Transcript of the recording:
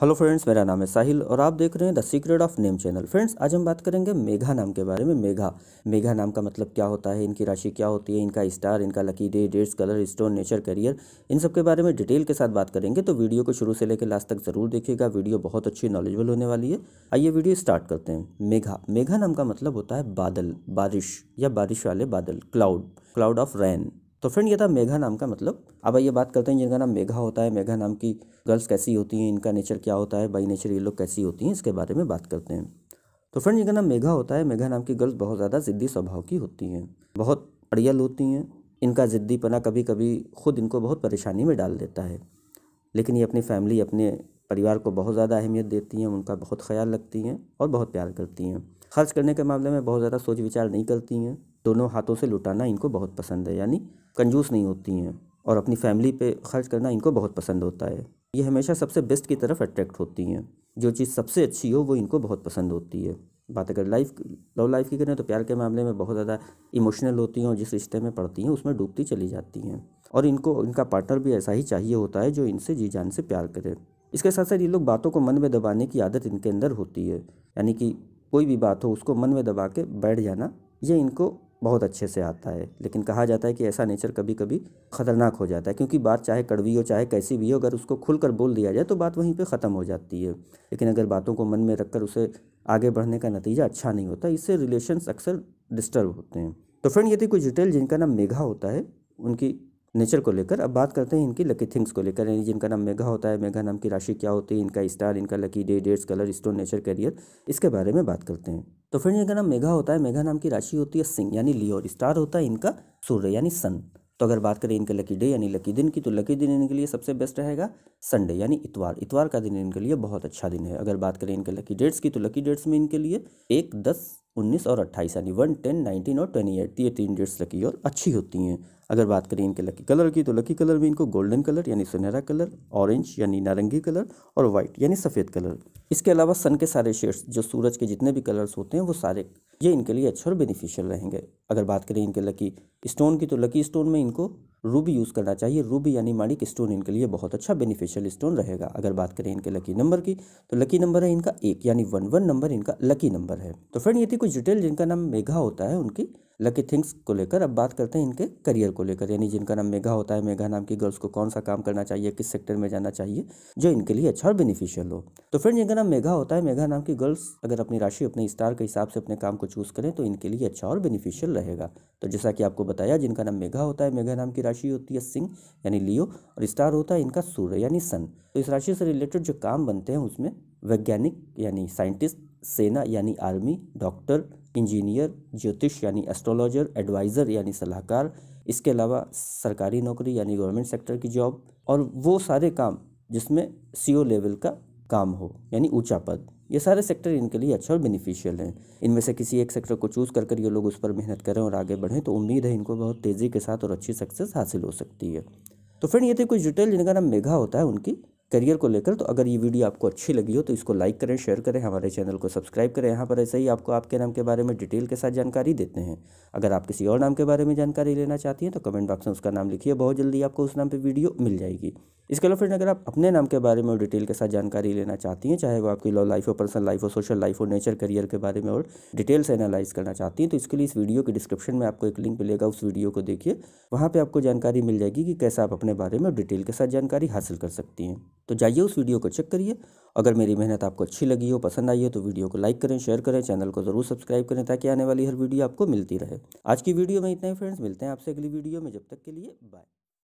hello friends मेरा नाम है साहिल और आप देख रहे हैं the secret of name channel friends आज हम बात करेंगे मेघा नाम के बारे में मेघा मेघा नाम का मतलब क्या होता है इनकी राशि क्या होती है इनका स्टार इनका lucky day dates colour stone nature career इन सब के बारे में डिटेल के साथ बात करेंगे तो वीडियो को शुरू से लेकर लास्ट तक जरूर देखिएगा वीडियो बहुत अच्छी नॉलेजबल होने वाली है आइए वीडियो स्टार्ट करते हैं मेघा मेघा नाम का मतलब होता है बादल बारिश या बारिश वाले बादल क्लाउड क्लाउड ऑफ रैन तो फ्रेंड ये था मेघा नाम का मतलब अब आइए बात करते हैं जिनका नाम मेघा होता है मेघा नाम की गर्ल्स कैसी होती हैं इनका नेचर क्या होता है बाई नेचर ये लोग कैसी होती हैं इसके बारे में बात करते हैं तो फ्रेंड जिनका नाम मेघा होता है मेघा नाम की गर्ल्स बहुत ज़्यादा ज़िद्दी स्वभाव की होती हैं बहुत अड़ियल होती हैं इनका ज़िद्दीपना कभी कभी खुद इनको बहुत परेशानी में डाल देता है लेकिन ये अपनी फैमिली अपने परिवार को बहुत ज़्यादा अहमियत देती हैं उनका बहुत ख्याल रखती हैं और बहुत प्यार करती हैं खर्च करने के मामले में बहुत ज़्यादा सोच विचार नहीं करती हैं दोनों हाथों से लुटाना इनको बहुत पसंद है यानी कंजूस नहीं होती हैं और अपनी फैमिली पे खर्च करना इनको बहुत पसंद होता है ये हमेशा सबसे बेस्ट की तरफ अट्रैक्ट होती हैं जो चीज़ सबसे अच्छी हो वो इनको बहुत पसंद होती है बात अगर लाइफ लव लाइफ की करें तो प्यार के मामले में बहुत ज़्यादा इमोशनल होती हैं और जिस रिश्ते में पड़ती हैं उसमें डूबती चली जाती हैं और इनको इनका पार्टनर भी ऐसा ही चाहिए होता है जो इनसे जी जान से प्यार करे इसके साथ साथ ये लोग बातों को मन में दबाने की आदत इनके अंदर होती है यानी कि कोई भी बात हो उसको मन में दबा के बैठ जाना ये इनको बहुत अच्छे से आता है लेकिन कहा जाता है कि ऐसा नेचर कभी कभी ख़तरनाक हो जाता है क्योंकि बात चाहे कड़वी हो चाहे कैसी भी हो अगर उसको खुलकर बोल दिया जाए तो बात वहीं पे ख़त्म हो जाती है लेकिन अगर बातों को मन में रखकर उसे आगे बढ़ने का नतीजा अच्छा नहीं होता इससे रिलेशन अक्सर डिस्टर्ब होते हैं तो फ्रेंड यदि कोई डिटेल जिनका नाम मेघा होता है उनकी नेचर को लेकर अब बात करते हैं इनकी लकी थिंग्स को लेकर यानी जिनका नाम मेघा होता है मेघा नाम की राशि क्या होती है इनका स्टार इनका lucky day dates colour stone nature career इसके बारे में बात करते हैं तो फ्रेंड इनका नाम मेघा होता है मेघा नाम की राशि होती है सिंह यानी लियोर स्टार होता है इनका सूर्य यानी सन तो अगर बात करें इनके लकी डे यानी लकी दिन की तो लकी दिन इनके लिए सबसे बेस्ट रहेगा संडे यानी इतवार इतवार का दिन इनके लिए बहुत अच्छा दिन है अगर बात करें इनके लकी डेट्स की तो लकी डेट्स में इनके लिए एक दस उन्नीस और अट्ठाईस यानी वन टेन नाइनटीन और ट्वेंटी एट ये तीन डेट्स लकी और अच्छी होती हैं अगर बात करें इनके लकी कलर की तो लकी कलर में इनको गोल्डन कलर यानी सुनहरा कलर ऑरेंज यानी नारंगी कलर और वाइट यानी सफ़ेद कलर इसके अलावा सन के सारे शेड्स जो सूरज के जितने भी कलर्स होते हैं वो सारे ये इनके लिए अच्छे और बेनिफिशियल रहेंगे अगर बात करें इनके लकी स्टोन की तो लकी स्टोन में इनको रूबी यूज़ करना चाहिए रूबी यानी माणिक स्टोन इनके लिए बहुत अच्छा बेनिफिशियल स्टोन रहेगा अगर बात करें इनके लकी नंबर की तो लकी नंबर है इनका एक यानी वन वन नंबर इनका लकी नंबर है तो फ्रेंड ये थी कुछ डिटेल जिनका नाम मेघा होता है उनकी लकी थिंग्स को लेकर अब बात करते हैं इनके करियर को लेकर यानी जिनका नाम मेघा होता है मेघा नाम की गर्ल्स को कौन सा काम करना चाहिए किस सेक्टर में जाना चाहिए जो इनके लिए अच्छा और बेनिफिशियल हो तो फ्रेंड जिनका नाम मेघा होता है मेघा नाम की गर्ल्स अगर अपनी राशि अपने स्टार के हिसाब से अपने काम को चूज करें तो इनके लिए अच्छा और बेनिफिशियल रहेगा तो जैसा कि आपको बताया जिनका नाम मेघा होता है मेघा नाम की राशि होती है सिंह यानी लियो और स्टार होता है इनका सूर्य यानी सन तो इस राशि से रिलेटेड जो काम बनते हैं उसमें वैज्ञानिक यानी साइंटिस्ट सेना यानी आर्मी डॉक्टर इंजीनियर ज्योतिष यानी एस्ट्रोलॉजर एडवाइज़र यानी सलाहकार इसके अलावा सरकारी नौकरी यानी गवर्नमेंट सेक्टर की जॉब और वो सारे काम जिसमें सी लेवल का काम हो यानी ऊंचा पद ये सारे सेक्टर इनके लिए अच्छा और बेनिफिशियल हैं इनमें से किसी एक सेक्टर को चूज़ कर कर ये लोग उस पर मेहनत करें और आगे बढ़ें तो उम्मीद है इनको बहुत तेज़ी के साथ और अच्छी सक्सेस हासिल हो सकती है तो फ्रेंड ये थे कुछ डिटेल जिनका नाम मेघा होता है उनकी करियर को लेकर तो अगर ये वीडियो आपको अच्छी लगी हो तो इसको लाइक करें शेयर करें हमारे चैनल को सब्सक्राइब करें यहाँ पर ऐसे ही आपको आपके नाम के बारे में डिटेल के साथ जानकारी देते हैं अगर आप किसी और नाम के बारे में जानकारी लेना चाहती हैं तो कमेंट बॉक्स में उसका नाम लिखिए बहुत जल्दी आपको उस नाम पर वीडियो मिल जाएगी इसके अलावा फ्रेंड अगर आप अपने नाम के बारे में और डिटेल के साथ जानकारी लेना चाहती हैं चाहे वो आपकी लव लाइफ हो पर्सनल लाइफ हो सोशल लाइफ हो नेचर करियर के बारे में और डिटेल्स एनालाइज करना चाहती हैं तो इसके लिए इस वीडियो के डिस्क्रिप्शन में आपको एक लिंक मिलेगा उस वीडियो को देखिए वहाँ पर आपको जानकारी मिल जाएगी कि कैसे आप अपने बारे में डिटेल के साथ जानकारी हासिल कर सकती हैं तो जाइए उस वीडियो को चेक करिए अगर मेरी मेहनत आपको अच्छी लगी हो पसंद आई हो तो वीडियो को लाइक करें शेयर करें चैनल को जरूर सब्सक्राइब करें ताकि आने वाली हर वीडियो आपको मिलती रहे आज की वीडियो में इतना ही फ्रेंड्स मिलते हैं आपसे अगली वीडियो में जब तक के लिए बाय